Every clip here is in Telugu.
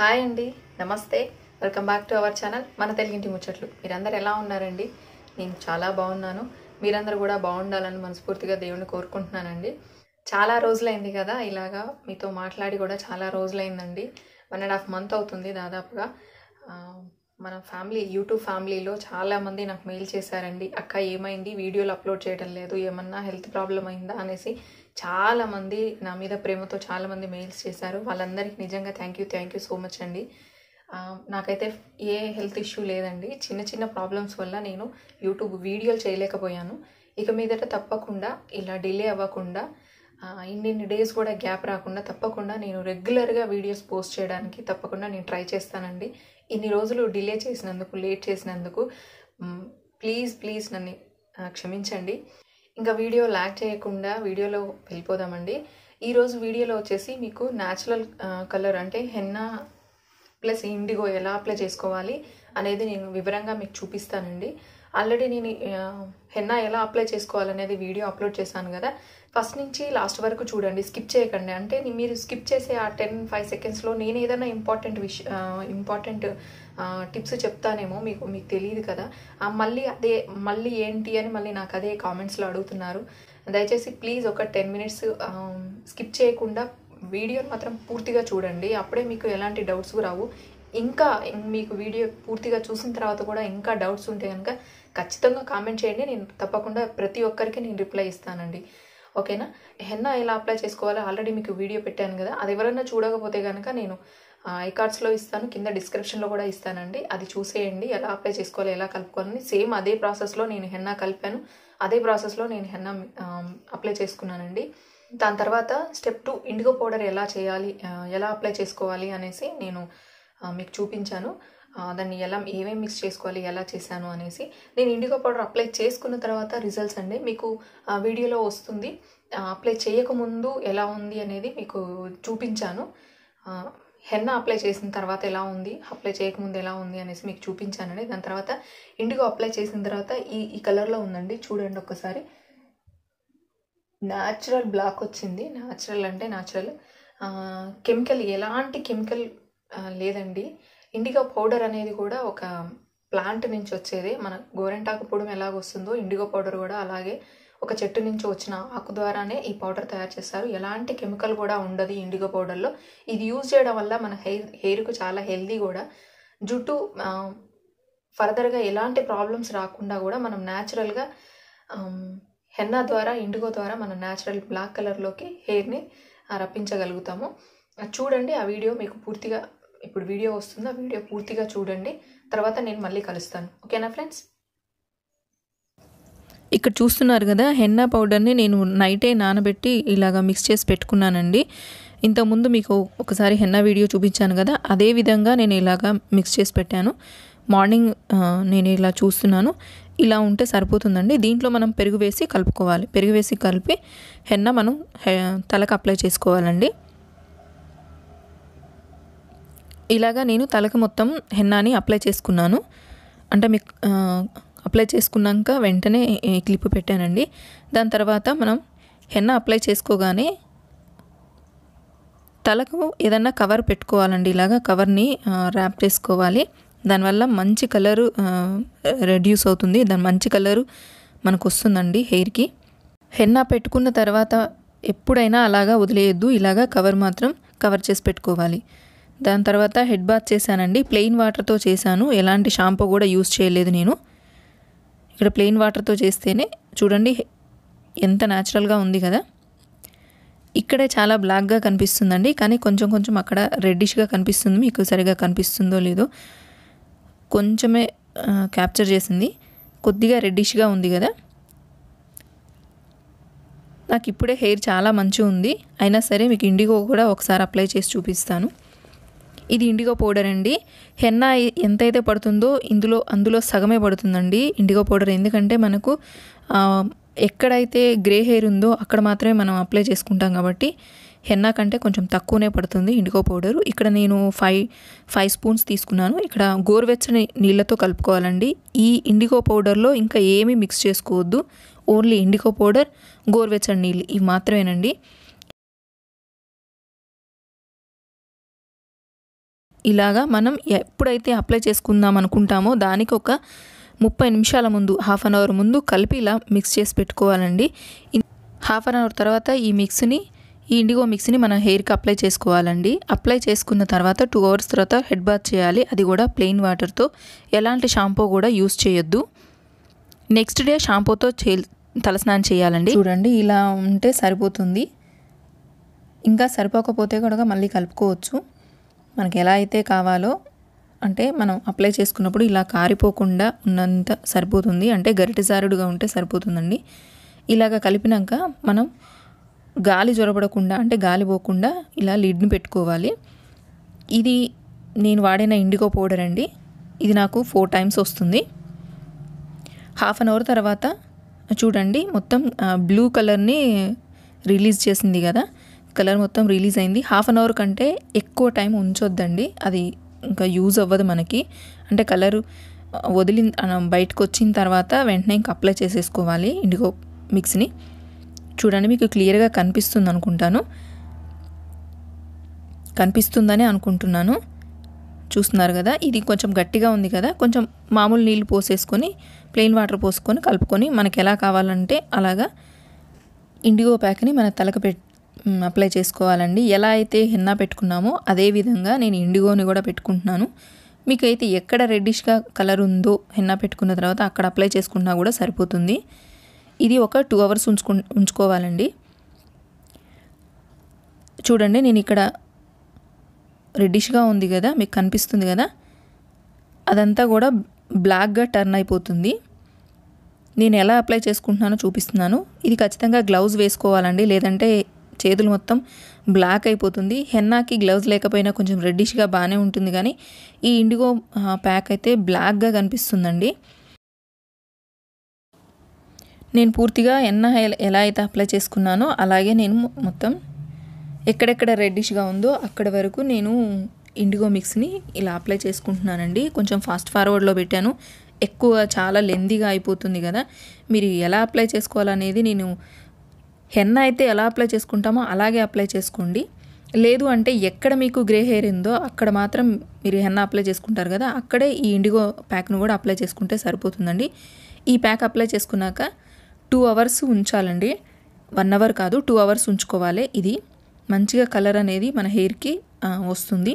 హాయ్ అండి నమస్తే welcome back to our channel మన తెలుగింటి ముచ్చట్లు మీరందరు ఎలా ఉన్నారండి నేను చాలా బాగున్నాను మీరందరూ కూడా బాగుండాలని మనస్ఫూర్తిగా దేవుణ్ణి కోరుకుంటున్నానండి చాలా రోజులైంది కదా ఇలాగా మీతో మాట్లాడి కూడా చాలా రోజులైందండి వన్ అండ్ హాఫ్ మంత్ అవుతుంది దాదాపుగా మన ఫ్యామిలీ యూట్యూబ్ ఫ్యామిలీలో చాలామంది నాకు మెయిల్ చేశారండి అక్క ఏమైంది వీడియోలు అప్లోడ్ చేయడం లేదు ఏమన్నా హెల్త్ ప్రాబ్లం అయిందా అనేసి చాలామంది నా మీద ప్రేమతో చాలామంది మెయిల్స్ చేశారు వాళ్ళందరికీ నిజంగా thank you thank you so much అండి నాకైతే ఏ హెల్త్ ఇష్యూ లేదండి చిన్న చిన్న ప్రాబ్లమ్స్ వల్ల నేను యూట్యూబ్ వీడియోలు చేయలేకపోయాను ఇక మీదట తప్పకుండా ఇలా డిలే అవ్వకుండా ఇన్నిన్ని డేస్ కూడా గ్యాప్ రాకుండా తప్పకుండా నేను రెగ్యులర్గా వీడియోస్ పోస్ట్ చేయడానికి తప్పకుండా నేను ట్రై చేస్తానండి ఇన్ని రోజులు డిలే చేసినందుకు లేట్ చేసినందుకు ప్లీజ్ ప్లీజ్ నన్ను క్షమించండి ఇంకా వీడియో ల్యాక్ చేయకుండా వీడియోలో వెళ్ళిపోదామండి ఈరోజు వీడియోలో వచ్చేసి మీకు న్యాచురల్ కలర్ అంటే హెన్నా ప్లస్ ఇండిగో ఎలా అప్లై చేసుకోవాలి అనేది నేను వివరంగా మీకు చూపిస్తానండి ఆల్రెడీ నేను హెన్నా ఎలా అప్లై చేసుకోవాలనేది వీడియో అప్లోడ్ చేశాను కదా ఫస్ట్ నుంచి లాస్ట్ వరకు చూడండి స్కిప్ చేయకండి అంటే మీరు స్కిప్ చేసే ఆ టెన్ ఫైవ్ సెకండ్స్లో నేను ఏదైనా ఇంపార్టెంట్ విష ఇంపార్టెంట్ టిప్స్ చెప్తానేమో మీకు మీకు తెలియదు కదా మళ్ళీ అదే మళ్ళీ ఏంటి అని మళ్ళీ నాకు అదే కామెంట్స్లో అడుగుతున్నారు దయచేసి ప్లీజ్ ఒక టెన్ మినిట్స్ స్కిప్ చేయకుండా వీడియోని మాత్రం పూర్తిగా చూడండి అప్పుడే మీకు ఎలాంటి డౌట్స్ రావు ఇంకా మీకు వీడియో పూర్తిగా చూసిన తర్వాత కూడా ఇంకా డౌట్స్ ఉంటే కనుక ఖచ్చితంగా కామెంట్ చేయండి నేను తప్పకుండా ప్రతి ఒక్కరికి నేను రిప్లై ఇస్తానండి ఓకేనా హెన్నా ఎలా అప్లై చేసుకోవాలో ఆల్రెడీ మీకు వీడియో పెట్టాను కదా అది ఎవరైనా చూడకపోతే కనుక నేను ఐ కార్డ్స్లో ఇస్తాను కింద డిస్క్రిప్షన్లో కూడా ఇస్తానండి అది చూసేయండి ఎలా అప్లై చేసుకోవాలి ఎలా కలుపుకోవాలని సేమ్ అదే ప్రాసెస్లో నేను హెన్నా కలిపాను అదే ప్రాసెస్లో నేను హెన్నా అప్లై చేసుకున్నానండి దాని తర్వాత స్టెప్ టూ ఇండిగో పౌడర్ ఎలా చేయాలి ఎలా అప్లై చేసుకోవాలి అనేసి నేను మీకు చూపించాను దాన్ని ఎలా ఏమేమి మిక్స్ చేసుకోవాలి ఎలా చేశాను అనేసి నేను ఇండిగో పౌడర్ అప్లై చేసుకున్న తర్వాత రిజల్ట్స్ అండి మీకు వీడియోలో వస్తుంది అప్లై చేయకముందు ఎలా ఉంది అనేది మీకు చూపించాను హెన్న అప్లై చేసిన తర్వాత ఎలా ఉంది అప్లై చేయకముందు ఎలా ఉంది అనేసి మీకు చూపించానండి దాని తర్వాత ఇండిగో అప్లై చేసిన తర్వాత ఈ ఈ కలర్లో ఉందండి చూడండి ఒక్కసారి న్యాచురల్ బ్లాక్ వచ్చింది న్యాచురల్ అంటే న్యాచురల్ కెమికల్ ఎలాంటి కెమికల్ లేదండి ఇండిగో పౌడర్ అనేది కూడా ఒక ప్లాంట్ నుంచి వచ్చేదే మన గోరెంటాకు పొడం ఎలాగొస్తుందో ఇండిగో పౌడర్ కూడా అలాగే ఒక చెట్టు నుంచి వచ్చిన ఆకు ద్వారానే ఈ పౌడర్ తయారు చేస్తారు ఎలాంటి కెమికల్ కూడా ఉండదు ఇండిగో పౌడర్లో ఇది యూజ్ చేయడం వల్ల మన హెయిర్ హెయిర్కు చాలా హెల్దీ కూడా జుట్టు ఫర్దర్గా ఎలాంటి ప్రాబ్లమ్స్ రాకుండా కూడా మనం న్యాచురల్గా హెన్నా ద్వారా ఇండిగో ద్వారా మనం న్యాచురల్ బ్లాక్ కలర్లోకి హెయిర్ని రప్పించగలుగుతాము చూడండి ఆ వీడియో మీకు పూర్తిగా ఇప్పుడు వీడియో వస్తుంది ఆ వీడియో పూర్తిగా చూడండి తర్వాత నేను మళ్ళీ కలుస్తాను ఓకేనా ఫ్రెండ్స్ ఇక్కడ చూస్తున్నారు కదా హెన్నా పౌడర్ని నేను నైటే నానబెట్టి ఇలాగ మిక్స్ చేసి పెట్టుకున్నానండి ఇంతకుముందు మీకు ఒకసారి హెన్నా వీడియో చూపించాను కదా అదే విధంగా నేను ఇలాగ మిక్స్ చేసి పెట్టాను మార్నింగ్ నేను ఇలా చూస్తున్నాను ఇలా ఉంటే సరిపోతుందండి దీంట్లో మనం పెరుగు వేసి కలుపుకోవాలి పెరుగు వేసి కలిపి హెన్న మనం తలకు అప్లై చేసుకోవాలండి ఇలాగా నేను తలకు మొత్తం హెన్నాని అప్లై చేసుకున్నాను అంటే మీకు అప్లై చేసుకున్నాక వెంటనే క్లిప్ పెట్టానండి దాని తర్వాత మనం హెన్న అప్లై చేసుకోగానే తలకు ఏదన్నా కవర్ పెట్టుకోవాలండి ఇలాగా కవర్ని ర్యాప్ చేసుకోవాలి దానివల్ల మంచి కలరు రెడ్యూస్ అవుతుంది దాని మంచి కలరు మనకు వస్తుందండి హెయిర్కి హెన్న పెట్టుకున్న తర్వాత ఎప్పుడైనా అలాగా వదిలేయద్దు ఇలాగా కవర్ మాత్రం కవర్ చేసి పెట్టుకోవాలి దాని తర్వాత హెడ్ బాత్ చేశానండి ప్లెయిన్ వాటర్తో చేశాను ఎలాంటి షాంపూ కూడా యూస్ చేయలేదు నేను ఇక్కడ ప్లెయిన్ వాటర్తో చేస్తేనే చూడండి ఎంత న్యాచురల్గా ఉంది కదా ఇక్కడే చాలా బ్లాక్గా కనిపిస్తుందండి కానీ కొంచెం కొంచెం అక్కడ రెడ్డిష్గా కనిపిస్తుంది మీకు సరిగా కనిపిస్తుందో లేదో కొంచెమే క్యాప్చర్ చేసింది కొద్దిగా రెడ్డిష్గా ఉంది కదా నాకు ఇప్పుడే హెయిర్ చాలా మంచిగా ఉంది అయినా సరే మీకు ఇండిగో కూడా ఒకసారి అప్లై చేసి చూపిస్తాను ఇది ఇండిగో పౌడర్ అండి హెన్నా ఎంతైతే పడుతుందో ఇందులో అందులో సగమే పడుతుందండి ఇండిగో పౌడర్ ఎందుకంటే మనకు ఎక్కడైతే గ్రే హెయిర్ ఉందో అక్కడ మాత్రమే మనం అప్లై చేసుకుంటాం కాబట్టి హెన్నా కంటే కొంచెం తక్కువనే పడుతుంది ఇండిగో పౌడర్ ఇక్కడ నేను ఫైవ్ ఫైవ్ స్పూన్స్ తీసుకున్నాను ఇక్కడ గోరువెచ్చని నీళ్ళతో కలుపుకోవాలండి ఈ ఇండిగో పౌడర్లో ఇంకా ఏమీ మిక్స్ చేసుకోవద్దు ఓన్లీ ఇండిగో పౌడర్ గోరువెచ్చని నీళ్ళు ఇవి మాత్రమేనండి ఇలాగా మనం ఎప్పుడైతే అప్లై చేసుకుందాం అనుకుంటామో దానికి ఒక ముప్పై నిమిషాల ముందు హాఫ్ అన్ అవర్ ముందు కలిపి ఇలా మిక్స్ చేసి పెట్టుకోవాలండి హాఫ్ అన్ అవర్ తర్వాత ఈ మిక్స్ని ఈ ఇండిగో మిక్స్ని మన హెయిర్కి అప్లై చేసుకోవాలండి అప్లై చేసుకున్న తర్వాత టూ అవర్స్ తర్వాత హెడ్ బాత్ చేయాలి అది కూడా ప్లెయిన్ వాటర్తో ఎలాంటి షాంపూ కూడా యూస్ చేయొద్దు నెక్స్ట్ డే షాంపూతో చే తలస్నానం చేయాలండి చూడండి ఇలా ఉంటే సరిపోతుంది ఇంకా సరిపోకపోతే కూడా మళ్ళీ కలుపుకోవచ్చు మనకి ఎలా అయితే కావాలో అంటే మనం అప్లై చేసుకున్నప్పుడు ఇలా కారిపోకుండా ఉన్నంత సరిపోతుంది అంటే గరిటజారుడుగా ఉంటే సరిపోతుందండి ఇలాగ కలిపినాక మనం గాలి జొరబడకుండా అంటే గాలి పోకుండా ఇలా లిడ్ని పెట్టుకోవాలి ఇది నేను వాడిన ఇండిగో పౌడర్ అండి ఇది నాకు ఫోర్ టైమ్స్ వస్తుంది హాఫ్ అన్ అవర్ తర్వాత చూడండి మొత్తం బ్లూ కలర్ని రిలీజ్ చేసింది కదా కలర్ మొత్తం రిలీజ్ అయింది హాఫ్ అన్ అవర్ కంటే ఎక్కువ టైం ఉంచొద్దండి అది ఇంకా యూజ్ అవ్వదు మనకి అంటే కలర్ వదిలిన బయటకు వచ్చిన తర్వాత వెంటనే ఇంకా అప్లై చేసేసుకోవాలి ఇండిగో మిక్స్ని చూడండి మీకు క్లియర్గా కనిపిస్తుంది అనుకుంటాను కనిపిస్తుందనే అనుకుంటున్నాను చూస్తున్నారు కదా ఇది కొంచెం గట్టిగా ఉంది కదా కొంచెం మామూలు నీళ్ళు పోసేసుకొని ప్లెయిన్ వాటర్ పోసుకొని కలుపుకొని మనకి ఎలా కావాలంటే అలాగా ఇండిగో ప్యాక్ని మన తలకు పెట్టి అప్లై చేసుకోవాలండి ఎలా అయితే హిన్నా పెట్టుకున్నామో అదేవిధంగా నేను ఇండిగోని కూడా పెట్టుకుంటున్నాను మీకైతే ఎక్కడ రెడ్డిష్గా కలర్ ఉందో హెన్నా పెట్టుకున్న తర్వాత అక్కడ అప్లై చేసుకున్నా కూడా సరిపోతుంది ఇది ఒక టూ అవర్స్ ఉంచుకు ఉంచుకోవాలండి చూడండి నేను ఇక్కడ రెడ్డిష్గా ఉంది కదా మీకు కనిపిస్తుంది కదా అదంతా కూడా బ్లాక్గా టర్న్ అయిపోతుంది నేను ఎలా అప్లై చేసుకుంటున్నానో చూపిస్తున్నాను ఇది ఖచ్చితంగా గ్లౌజ్ వేసుకోవాలండి లేదంటే చేతులు మొత్తం బ్లాక్ అయిపోతుంది హెన్నాకి గ్లౌజ్ లేకపోయినా కొంచెం రెడ్డిష్గా బాగానే ఉంటుంది కానీ ఈ ఇండిగో ప్యాక్ అయితే బ్లాక్గా కనిపిస్తుందండి నేను పూర్తిగా ఎన్న ఎలా అయితే అప్లై చేసుకున్నానో అలాగే నేను మొత్తం ఎక్కడెక్కడ రెడ్డిష్గా ఉందో అక్కడ వరకు నేను ఇండిగో మిక్స్ని ఇలా అప్లై చేసుకుంటున్నానండి కొంచెం ఫాస్ట్ ఫార్వర్డ్లో పెట్టాను ఎక్కువ చాలా లెందీగా అయిపోతుంది కదా మీరు ఎలా అప్లై చేసుకోవాలనేది నేను హెన్న అయితే ఎలా అప్లై చేసుకుంటామో అలాగే అప్లై చేసుకోండి లేదు అంటే ఎక్కడ మీకు గ్రే హెయిర్ ఉందో అక్కడ మాత్రం మీరు హెన్న అప్లై చేసుకుంటారు కదా అక్కడే ఈ ఇండిగో ప్యాక్ను కూడా అప్లై చేసుకుంటే సరిపోతుందండి ఈ ప్యాక్ అప్లై చేసుకున్నాక టూ అవర్స్ ఉంచాలండి వన్ అవర్ కాదు టూ అవర్స్ ఉంచుకోవాలి ఇది మంచిగా కలర్ అనేది మన హెయిర్కి వస్తుంది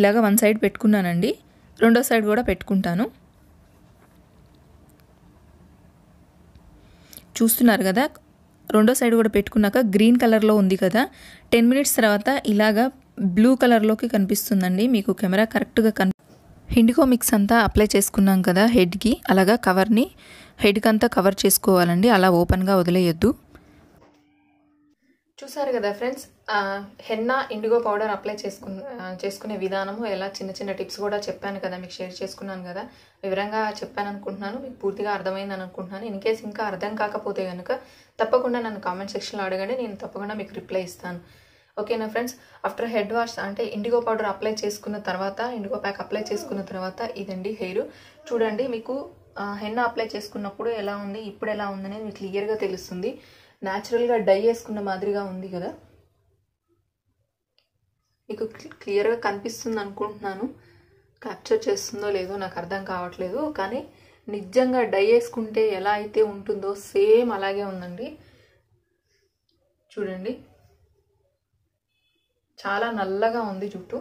ఇలాగ వన్ సైడ్ పెట్టుకున్నానండి రెండో సైడ్ కూడా పెట్టుకుంటాను చూస్తున్నారు కదా రెండో సైడ్ కూడా పెట్టుకున్నాక గ్రీన్ కలర్లో ఉంది కదా టెన్ మినిట్స్ తర్వాత ఇలాగా బ్లూ కలర్లోకి కనిపిస్తుందండి మీకు కెమెరా కరెక్ట్గా కన్ హిండికో మిక్స్ అంతా అప్లై చేసుకున్నాం కదా హెడ్కి అలాగా కవర్ని హెడ్కి అంతా కవర్ చేసుకోవాలండి అలా ఓపెన్గా వదిలేయొద్దు చూసారు కదా friends henna indigo powder apply చేసుకున్న చేసుకునే విధానము ఎలా చిన్న చిన్న టిప్స్ కూడా చెప్పాను కదా మీకు షేర్ చేసుకున్నాను కదా వివరంగా చెప్పాను అనుకుంటున్నాను మీకు పూర్తిగా అర్థమైందని అనుకుంటున్నాను ఇన్ కేస్ ఇంకా అర్థం కాకపోతే కనుక తప్పకుండా నన్ను కామెంట్ సెక్షన్లో అడగండి నేను తప్పకుండా మీకు రిప్లై ఇస్తాను ఓకేనా ఫ్రెండ్స్ ఆఫ్టర్ హెడ్ వాష్ అంటే ఇండిగో పౌడర్ అప్లై చేసుకున్న తర్వాత ఇండిగో ప్యాక్ అప్లై చేసుకున్న తర్వాత ఇదండి హెయిర్ చూడండి మీకు హెన్న అప్లై చేసుకున్నప్పుడు ఎలా ఉంది ఇప్పుడు ఎలా ఉందనేది మీకు క్లియర్గా తెలుస్తుంది న్యాచురల్గా డై వేసుకున్న మాదిరిగా ఉంది కదా మీకు క్లియర్గా కనిపిస్తుంది అనుకుంటున్నాను క్యాప్చర్ చేస్తుందో లేదో నాకు అర్థం కావట్లేదు కానీ నిజంగా డై వేసుకుంటే ఎలా అయితే ఉంటుందో సేమ్ అలాగే ఉందండి చూడండి చాలా నల్లగా ఉంది జుట్టు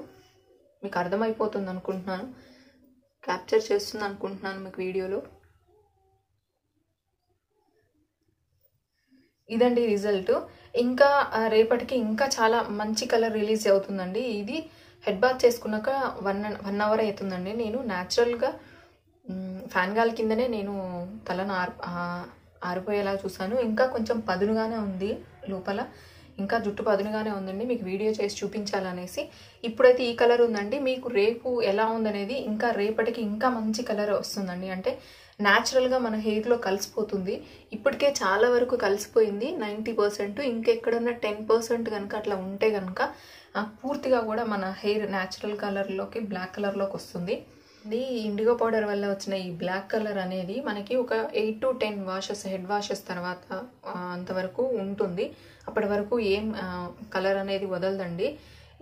మీకు అర్థమైపోతుంది అనుకుంటున్నాను క్యాప్చర్ చేస్తుంది అనుకుంటున్నాను మీకు వీడియోలో ఇదండి రిజల్ట్ ఇంకా రేపటికి ఇంకా చాలా మంచి కలర్ రిలీజ్ అవుతుందండి ఇది హెడ్ బాత్ చేసుకున్నాక వన్ వన్ అవర్ అవుతుందండి నేను న్యాచురల్గా ఫ్యాన్ గాలి కిందనే నేను తలను ఆరి ఆరిపోయేలా చూసాను ఇంకా కొంచెం పదునుగానే ఉంది లోపల ఇంకా జుట్టు పదునుగానే ఉందండి మీకు వీడియో చేసి చూపించాలనేసి ఇప్పుడైతే ఈ కలర్ ఉందండి మీకు రేపు ఎలా ఉందనేది ఇంకా రేపటికి ఇంకా మంచి కలర్ వస్తుందండి అంటే న్యాచురల్గా మన హెయిర్లో కలిసిపోతుంది ఇప్పటికే చాలా వరకు కలిసిపోయింది నైంటీ పర్సెంట్ ఇంకెక్కడున్న టెన్ పర్సెంట్ కనుక అట్లా ఉంటే కనుక పూర్తిగా కూడా మన హెయిర్ న్యాచురల్ కలర్లోకి బ్లాక్ కలర్లోకి వస్తుంది ఈ ఇండిగో పౌడర్ వల్ల వచ్చిన ఈ బ్లాక్ కలర్ అనేది మనకి ఒక eight to ten washes head washes తర్వాత అంతవరకు ఉంటుంది అప్పటి వరకు ఏం కలర్ అనేది వదలదండి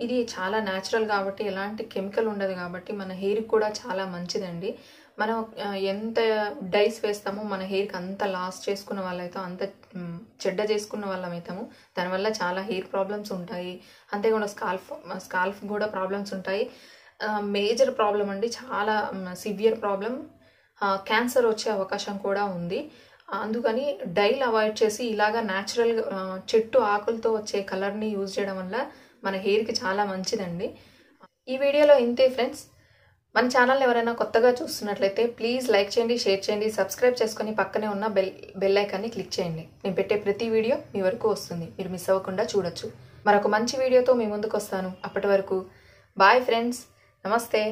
ఇది చాలా న్యాచురల్ కాబట్టి ఎలాంటి కెమికల్ ఉండదు కాబట్టి మన హెయిర్కి కూడా చాలా మంచిదండి మనం ఎంత డైస్ వేస్తామో మన హెయిర్కి అంత లాస్ చేసుకున్న వాళ్ళైతే అంత చెడ్డ చేసుకున్న వాళ్ళమవుతాము దానివల్ల చాలా హెయిర్ ప్రాబ్లమ్స్ ఉంటాయి అంతేకాకుండా స్కాల్ఫ్ స్కాల్ఫ్ కూడా ప్రాబ్లమ్స్ ఉంటాయి మేజర్ ప్రాబ్లం అండి చాలా సివియర్ ప్రాబ్లం క్యాన్సర్ వచ్చే అవకాశం కూడా ఉంది అందుకని డైల్ అవాయిడ్ చేసి ఇలాగ న్యాచురల్ చెట్టు ఆకులతో వచ్చే కలర్ని యూజ్ చేయడం వల్ల మన హెయిర్కి చాలా మంచిదండి ఈ వీడియోలో ఇంతే ఫ్రెండ్స్ మన ఛానల్ ఎవరైనా కొత్తగా చూస్తున్నట్లయితే ప్లీజ్ లైక్ చేయండి షేర్ చేయండి సబ్స్క్రైబ్ చేసుకుని పక్కనే ఉన్న బెల్ బెల్ క్లిక్ చేయండి నేను పెట్టే ప్రతి వీడియో మీ వరకు వస్తుంది మీరు మిస్ అవ్వకుండా చూడొచ్చు మరొక మంచి వీడియోతో మీ ముందుకు వస్తాను అప్పటి వరకు బాయ్ ఫ్రెండ్స్ నమస్తే